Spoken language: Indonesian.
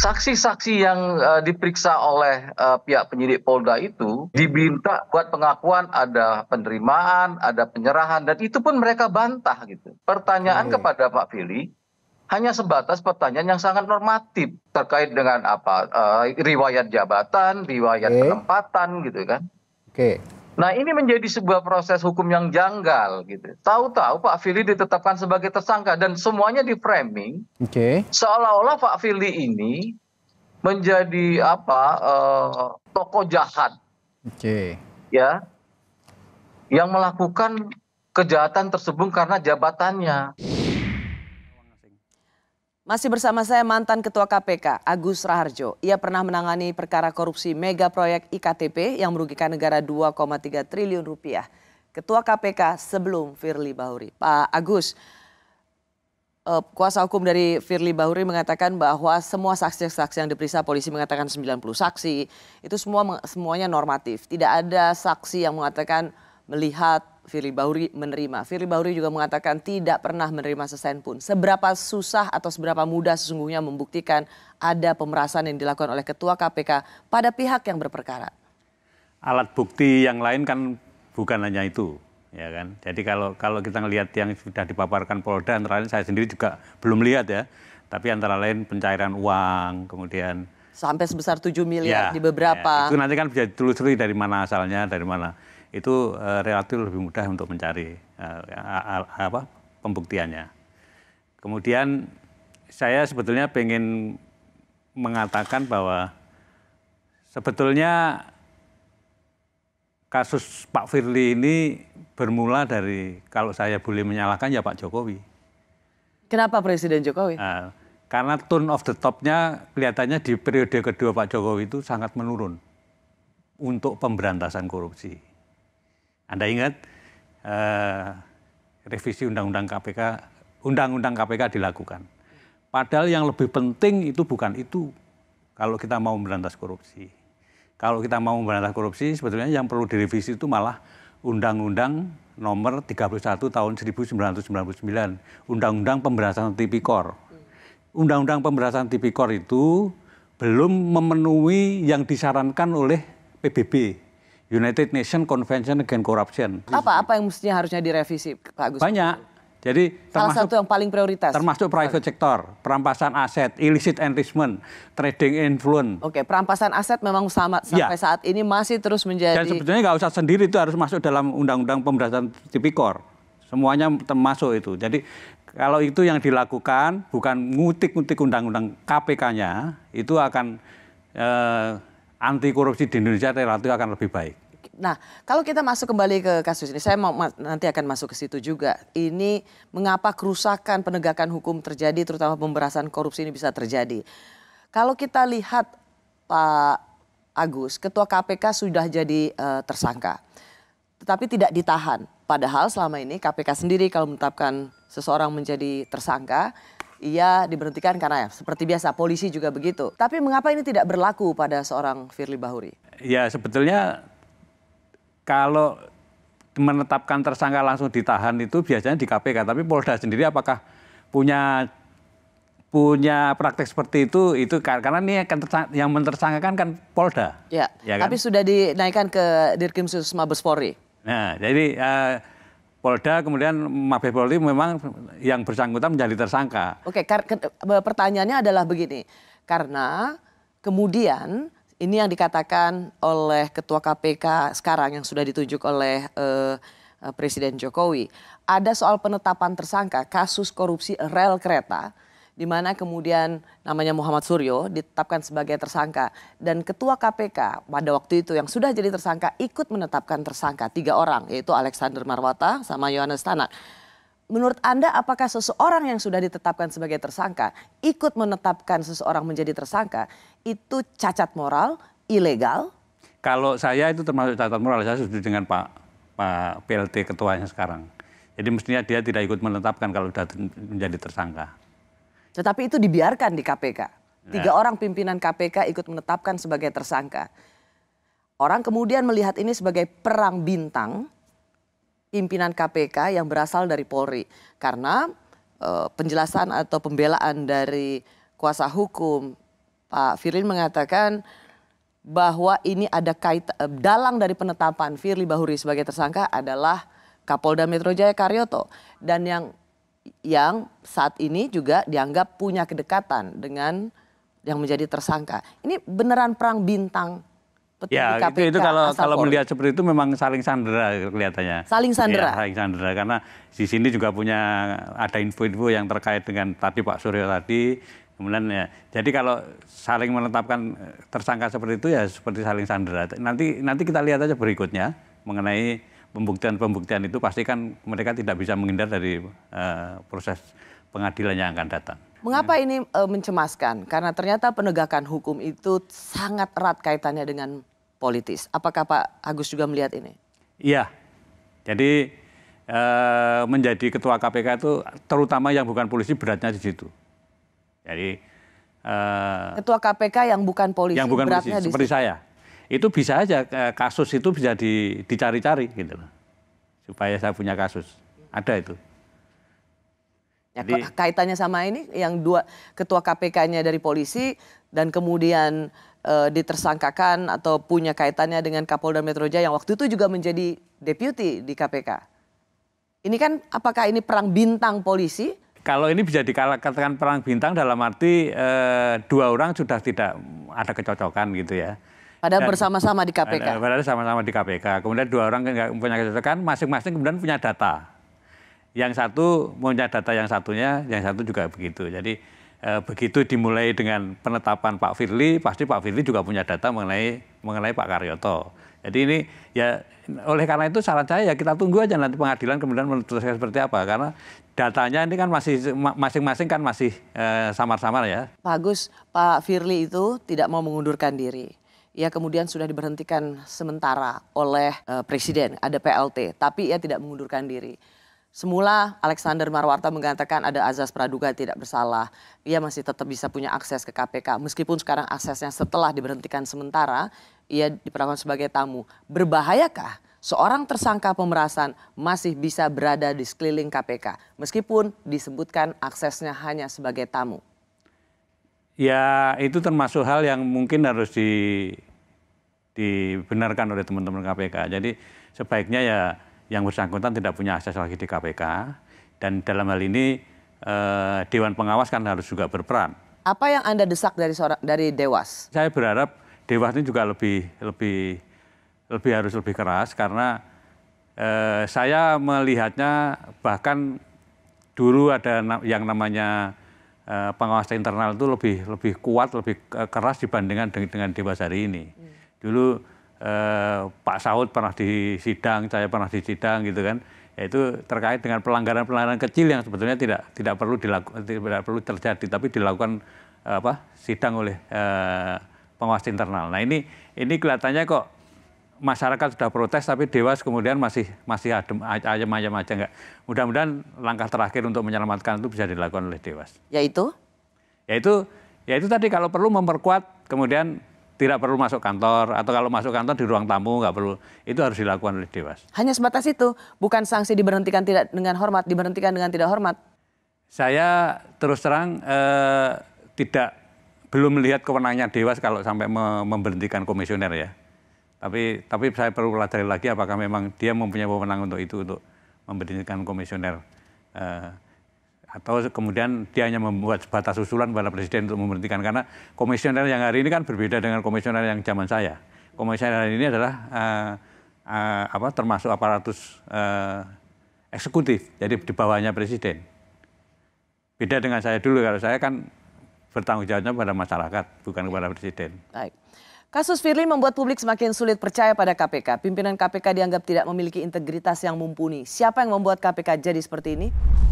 saksi-saksi yang uh, diperiksa oleh uh, pihak penyidik Polda itu diminta buat pengakuan ada penerimaan, ada penyerahan dan itu pun mereka bantah gitu. Pertanyaan hmm. kepada Pak Fili hanya sebatas pertanyaan yang sangat normatif terkait dengan apa uh, riwayat jabatan, riwayat okay. penempatan gitu kan. Oke. Okay nah ini menjadi sebuah proses hukum yang janggal gitu tahu tahu pak Fili ditetapkan sebagai tersangka dan semuanya di framing okay. seolah olah pak Fili ini menjadi apa uh, tokoh jahat okay. ya yang melakukan kejahatan tersebut karena jabatannya masih bersama saya mantan Ketua KPK Agus Raharjo. Ia pernah menangani perkara korupsi mega proyek IKTP yang merugikan negara 2,3 triliun rupiah. Ketua KPK sebelum Firly Bahuri. Pak Agus, eh, kuasa hukum dari Firly Bahuri mengatakan bahwa semua saksi-saksi yang diperiksa polisi mengatakan 90 saksi. Itu semua semuanya normatif. Tidak ada saksi yang mengatakan melihat Firly Bahuri menerima. Firly Bahuri juga mengatakan tidak pernah menerima sesen pun. Seberapa susah atau seberapa mudah sesungguhnya membuktikan ada pemerasan yang dilakukan oleh Ketua KPK pada pihak yang berperkara? Alat bukti yang lain kan bukan hanya itu, ya kan. Jadi kalau kalau kita melihat yang sudah dipaparkan Polda, antara lain saya sendiri juga belum lihat ya. Tapi antara lain pencairan uang, kemudian sampai sebesar 7 miliar ya, di beberapa. Ya, itu nanti kan bisa ditelusuri dari mana asalnya, dari mana itu eh, relatif lebih mudah untuk mencari uh, apa pembuktiannya. Kemudian saya sebetulnya ingin mengatakan bahwa sebetulnya kasus Pak Firly ini bermula dari kalau saya boleh menyalahkan ya Pak Jokowi. Kenapa Presiden Jokowi? Uh, karena tone of the topnya kelihatannya di periode kedua Pak Jokowi itu sangat menurun untuk pemberantasan korupsi anda ingat eh, revisi undang-undang KPK, undang-undang KPK dilakukan. Padahal yang lebih penting itu bukan itu kalau kita mau memberantas korupsi. Kalau kita mau memberantas korupsi, sebetulnya yang perlu direvisi itu malah Undang-Undang nomor 31 tahun 1999, Undang-Undang Pemberantasan Tipikor. Undang-Undang Pemberantasan Tipikor itu belum memenuhi yang disarankan oleh PBB, United Nations Convention Against Corruption. Apa apa yang mestinya harusnya direvisi, Pak Agus? Banyak. Jadi salah satu yang paling prioritas. Termasuk private sector, perampasan aset, illicit enrichment, trading influence. Oke, perampasan aset memang sama iya. sampai ya. saat ini masih terus menjadi. Dan sebetulnya nggak usah sendiri itu harus masuk dalam undang-undang pemberantasan tipikor. Semuanya termasuk itu. Jadi kalau itu yang dilakukan bukan ngutik-ngutik undang-undang KPK-nya, itu akan eh, anti korupsi di Indonesia relatif akan lebih baik. Nah, kalau kita masuk kembali ke kasus ini, saya mau nanti akan masuk ke situ juga. Ini mengapa kerusakan penegakan hukum terjadi, terutama pemberasan korupsi ini bisa terjadi. Kalau kita lihat Pak Agus, Ketua KPK sudah jadi uh, tersangka, tetapi tidak ditahan. Padahal selama ini KPK sendiri kalau menetapkan seseorang menjadi tersangka, ia diberhentikan karena ya, seperti biasa polisi juga begitu. Tapi mengapa ini tidak berlaku pada seorang Firly Bahuri? Ya sebetulnya kalau menetapkan tersangka langsung ditahan itu biasanya di KPK. Tapi Polda sendiri apakah punya punya praktek seperti itu itu karena ini akan yang mentersangkakan kan Polda. Ya, ya kan? tapi sudah dinaikkan ke Dirkrimsus Mabes Polri. Nah, jadi uh, Polda kemudian Mabes Polri memang yang bersangkutan menjadi tersangka. Oke, pertanyaannya adalah begini. Karena kemudian ini yang dikatakan oleh Ketua KPK sekarang yang sudah ditunjuk oleh eh, Presiden Jokowi. Ada soal penetapan tersangka kasus korupsi rel kereta di mana kemudian namanya Muhammad Suryo ditetapkan sebagai tersangka dan ketua KPK pada waktu itu yang sudah jadi tersangka ikut menetapkan tersangka tiga orang yaitu Alexander Marwata sama Yohanes Tanak. Menurut Anda apakah seseorang yang sudah ditetapkan sebagai tersangka ikut menetapkan seseorang menjadi tersangka itu cacat moral, ilegal? Kalau saya itu termasuk cacat moral, saya setuju dengan Pak Pak PLT ketuanya sekarang. Jadi mestinya dia tidak ikut menetapkan kalau sudah menjadi tersangka. Tetapi itu dibiarkan di KPK. Ya. Tiga orang pimpinan KPK ikut menetapkan sebagai tersangka. Orang kemudian melihat ini sebagai perang bintang pimpinan KPK yang berasal dari Polri. Karena eh, penjelasan atau pembelaan dari kuasa hukum Pak Firly mengatakan bahwa ini ada kait eh, dalang dari penetapan Firly Bahuri sebagai tersangka adalah Kapolda Metro Jaya Karyoto dan yang yang saat ini juga dianggap punya kedekatan dengan yang menjadi tersangka. Ini beneran perang bintang petinggi ya, KPK. Itu, itu kalau asal kalau melihat seperti itu memang saling sandera kelihatannya. Saling iya, sandera. Ya, saling sandera karena di sini juga punya ada info-info yang terkait dengan tadi Pak Suryo tadi Kemudian ya, jadi kalau saling menetapkan eh, tersangka seperti itu ya seperti saling sandera. Nanti nanti kita lihat aja berikutnya mengenai pembuktian pembuktian itu pasti kan mereka tidak bisa menghindar dari uh, proses pengadilan yang akan datang. Mengapa ini uh, mencemaskan? Karena ternyata penegakan hukum itu sangat erat kaitannya dengan politis. Apakah Pak Agus juga melihat ini? Iya. Jadi uh, menjadi ketua KPK itu terutama yang bukan polisi beratnya di situ. Jadi uh, ketua KPK yang bukan polisi yang bukan beratnya polisi, di seperti situ. saya itu bisa aja eh, kasus itu bisa di, dicari-cari gitu loh. Supaya saya punya kasus. Ada itu. Ya, Jadi, kaitannya sama ini yang dua ketua KPK-nya dari polisi dan kemudian e, ditersangkakan atau punya kaitannya dengan Kapolda Metro Jaya yang waktu itu juga menjadi deputi di KPK. Ini kan apakah ini perang bintang polisi? Kalau ini bisa dikatakan perang bintang dalam arti e, dua orang sudah tidak ada kecocokan gitu ya Padahal bersama-sama di KPK. Padahal sama-sama di KPK. Kemudian dua orang yang punya kecocokan, masing-masing kemudian punya data. Yang satu punya data yang satunya, yang satu juga begitu. Jadi e, begitu dimulai dengan penetapan Pak Firly, pasti Pak Firly juga punya data mengenai mengenai Pak Karyoto. Jadi ini ya oleh karena itu saran saya ya kita tunggu aja nanti pengadilan kemudian memutuskan seperti apa karena datanya ini kan masih masing-masing kan masih eh, samar-samar eh, ya. Bagus Pak Firly itu tidak mau mengundurkan diri ia kemudian sudah diberhentikan sementara oleh uh, presiden, ada PLT, tapi ia tidak mengundurkan diri. Semula Alexander Marwarta mengatakan ada azas praduga tidak bersalah. Ia masih tetap bisa punya akses ke KPK meskipun sekarang aksesnya setelah diberhentikan sementara ia diperlakukan sebagai tamu. Berbahayakah seorang tersangka pemerasan masih bisa berada di sekeliling KPK meskipun disebutkan aksesnya hanya sebagai tamu? ya itu termasuk hal yang mungkin harus di, dibenarkan oleh teman-teman KPK. Jadi sebaiknya ya yang bersangkutan tidak punya akses lagi di KPK dan dalam hal ini eh, Dewan Pengawas kan harus juga berperan. Apa yang anda desak dari seorang, dari Dewas? Saya berharap Dewas ini juga lebih lebih lebih harus lebih keras karena eh, saya melihatnya bahkan dulu ada yang namanya Eh, pengawas internal itu lebih lebih kuat, lebih eh, keras dibandingkan dengan Dewas hari ini. Hmm. Dulu eh, Pak Saud pernah di sidang, saya pernah di sidang gitu kan. Itu terkait dengan pelanggaran-pelanggaran kecil yang sebetulnya tidak tidak perlu dilakukan tidak perlu terjadi tapi dilakukan eh, apa sidang oleh eh, pengawas internal. Nah, ini ini kelihatannya kok masyarakat sudah protes tapi Dewas kemudian masih masih adem ayam-ayam aja nggak. Mudah-mudahan langkah terakhir untuk menyelamatkan itu bisa dilakukan oleh Dewas. Yaitu? Yaitu yaitu tadi kalau perlu memperkuat kemudian tidak perlu masuk kantor atau kalau masuk kantor di ruang tamu nggak perlu itu harus dilakukan oleh Dewas. Hanya sebatas itu, bukan sanksi diberhentikan tidak dengan hormat, diberhentikan dengan tidak hormat. Saya terus terang eh, tidak belum melihat kewenangannya Dewas kalau sampai memberhentikan komisioner ya. Tapi tapi saya perlu pelajari lagi apakah memang dia mempunyai wewenang untuk itu untuk memberhentikan komisioner uh, atau kemudian dia hanya membuat batas usulan kepada presiden untuk memberhentikan karena komisioner yang hari ini kan berbeda dengan komisioner yang zaman saya. Komisioner hari ini adalah uh, uh, apa termasuk aparatus uh, eksekutif, jadi di bawahnya presiden. Beda dengan saya dulu kalau saya kan bertanggung jawabnya pada masyarakat bukan kepada presiden. Baik. Kasus Firly membuat publik semakin sulit percaya pada KPK. Pimpinan KPK dianggap tidak memiliki integritas yang mumpuni. Siapa yang membuat KPK jadi seperti ini?